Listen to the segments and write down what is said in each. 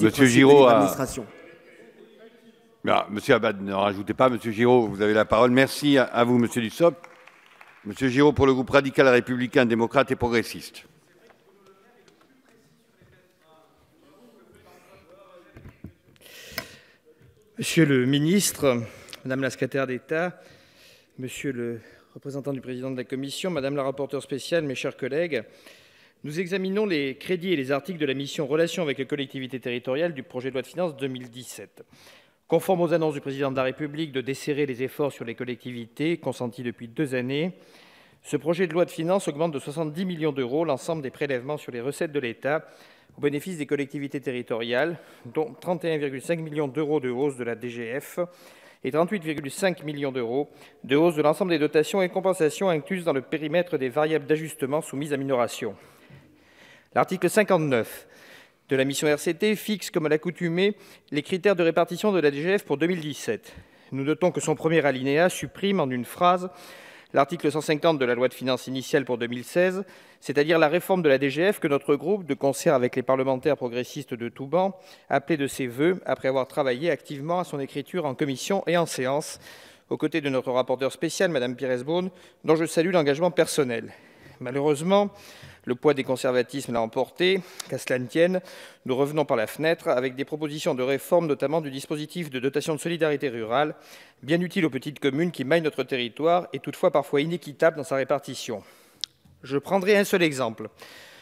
Monsieur Giraud Monsieur Abad, ne rajoutez pas. Monsieur Giraud, vous avez la parole. Merci à, vous, Monsieur Dussopt. Monsieur Giraud, pour le groupe radical républicain, démocrate et progressiste. Monsieur le ministre, Madame la secrétaire d'État, Monsieur le représentant du président de la Commission, Madame la rapporteure spéciale, mes chers collègues, nous examinons les crédits et les articles de la mission Relations avec les collectivités territoriales du projet de loi de finances 2017. Conforme aux annonces du président de la République de desserrer les efforts sur les collectivités consentis depuis deux années, ce projet de loi de finances augmente de 70 millions d'euros l'ensemble des prélèvements sur les recettes de l'État au bénéfice des collectivités territoriales, dont 31,5 millions d'euros de hausse de la DGF et 38,5 millions d'euros de hausse de l'ensemble des dotations et compensations incluses dans le périmètre des variables d'ajustement soumises à minoration. L'article 59 de la mission RCT fixe, comme à l'accoutumée, les critères de répartition de la DGF pour 2017. Nous notons que son premier alinéa supprime en une phrase l'article 150 de la loi de finances initiale pour 2016, c'est-à-dire la réforme de la DGF que notre groupe, de concert avec les parlementaires progressistes de tout appelait de ses voeux après avoir travaillé activement à son écriture en commission et en séance, aux côtés de notre rapporteur spécial, Mme Pires-Bourne, dont je salue l'engagement personnel. Malheureusement, le poids des conservatismes l'a emporté. Qu'à cela ne tienne, nous revenons par la fenêtre avec des propositions de réforme, notamment du dispositif de dotation de solidarité rurale, bien utile aux petites communes qui maillent notre territoire et toutefois parfois inéquitable dans sa répartition. Je prendrai un seul exemple,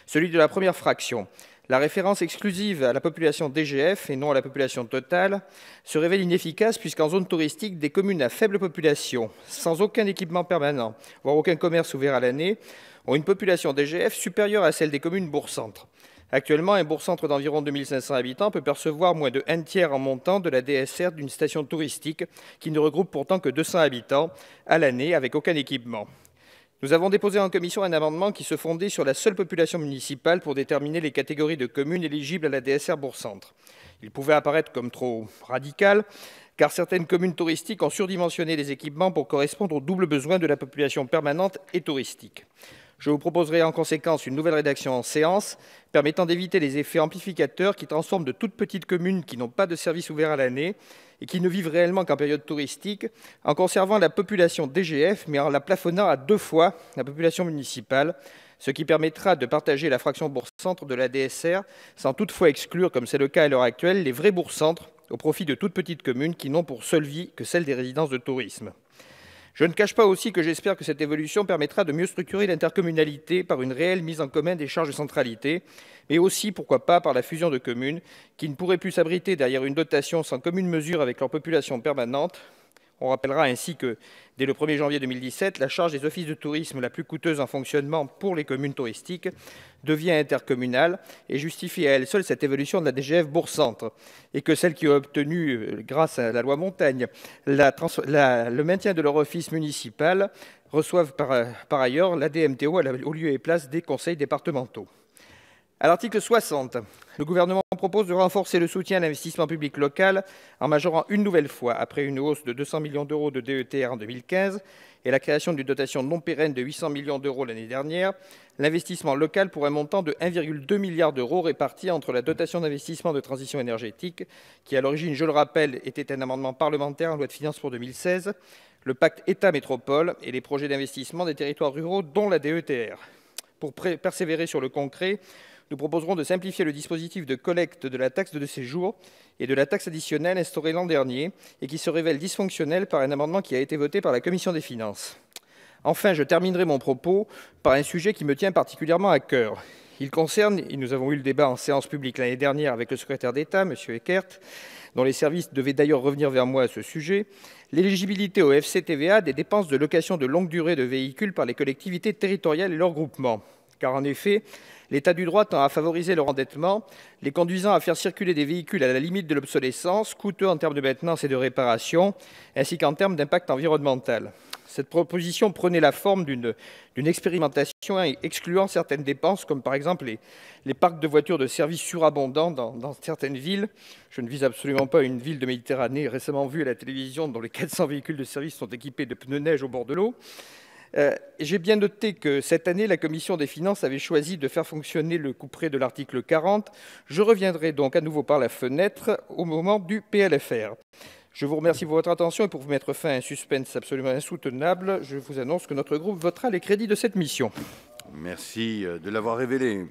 celui de la première fraction. La référence exclusive à la population DGF et non à la population totale se révèle inefficace puisqu'en zone touristique, des communes à faible population, sans aucun équipement permanent, voire aucun commerce ouvert à l'année, ont une population DGF supérieure à celle des communes bourg centres Actuellement, un bourg-centre d'environ 2500 habitants peut percevoir moins de un tiers en montant de la DSR d'une station touristique qui ne regroupe pourtant que 200 habitants à l'année avec aucun équipement. Nous avons déposé en commission un amendement qui se fondait sur la seule population municipale pour déterminer les catégories de communes éligibles à la DSR Bourg-Centre. Il pouvait apparaître comme trop radical, car certaines communes touristiques ont surdimensionné les équipements pour correspondre aux doubles besoins de la population permanente et touristique. Je vous proposerai en conséquence une nouvelle rédaction en séance permettant d'éviter les effets amplificateurs qui transforment de toutes petites communes qui n'ont pas de service ouvert à l'année et qui ne vivent réellement qu'en période touristique en conservant la population DGF mais en la plafonnant à deux fois la population municipale, ce qui permettra de partager la fraction bourse centre de la DSR sans toutefois exclure, comme c'est le cas à l'heure actuelle, les vrais bourg-centres au profit de toutes petites communes qui n'ont pour seule vie que celle des résidences de tourisme. Je ne cache pas aussi que j'espère que cette évolution permettra de mieux structurer l'intercommunalité par une réelle mise en commun des charges de centralité, mais aussi, pourquoi pas, par la fusion de communes qui ne pourraient plus s'abriter derrière une dotation sans commune mesure avec leur population permanente, on rappellera ainsi que, dès le 1er janvier 2017, la charge des offices de tourisme la plus coûteuse en fonctionnement pour les communes touristiques devient intercommunale et justifie à elle seule cette évolution de la DGF Bourg-Centre, et que celles qui ont obtenu, euh, grâce à la loi Montagne, le maintien de leur office municipal reçoivent par, euh, par ailleurs la DMTO au lieu et place des conseils départementaux. À l'article 60, le gouvernement propose de renforcer le soutien à l'investissement public local en majorant une nouvelle fois, après une hausse de 200 millions d'euros de DETR en 2015 et la création d'une dotation non pérenne de 800 millions d'euros l'année dernière, l'investissement local pour un montant de 1,2 milliard d'euros réparti entre la dotation d'investissement de transition énergétique, qui à l'origine, je le rappelle, était un amendement parlementaire en loi de finances pour 2016, le pacte État-métropole et les projets d'investissement des territoires ruraux, dont la DETR. Pour persévérer sur le concret, nous proposerons de simplifier le dispositif de collecte de la taxe de séjour et de la taxe additionnelle instaurée l'an dernier et qui se révèle dysfonctionnel par un amendement qui a été voté par la Commission des finances. Enfin, je terminerai mon propos par un sujet qui me tient particulièrement à cœur. Il concerne, et nous avons eu le débat en séance publique l'année dernière avec le secrétaire d'État, M. Eckert, dont les services devaient d'ailleurs revenir vers moi à ce sujet, l'éligibilité au FCTVA des dépenses de location de longue durée de véhicules par les collectivités territoriales et leurs groupements. Car en effet, l'état du droit tend à favoriser leur endettement, les conduisant à faire circuler des véhicules à la limite de l'obsolescence, coûteux en termes de maintenance et de réparation, ainsi qu'en termes d'impact environnemental. Cette proposition prenait la forme d'une expérimentation excluant certaines dépenses, comme par exemple les, parcs de voitures de service surabondants dans, dans, certaines villes. Je ne vise absolument pas une ville de Méditerranée récemment vue à la télévision dont les 400 véhicules de service sont équipés de pneus neige au bord de l'eau. Euh, j'ai bien noté que cette année, la Commission des finances avait choisi de faire fonctionner le couperet de l'article 40. Je reviendrai donc à nouveau par la fenêtre au moment du PLFR. Je vous remercie pour votre attention et pour vous mettre fin à un suspense absolument insoutenable, je vous annonce que notre groupe votera les crédits de cette mission. Merci euh, de l'avoir révélé.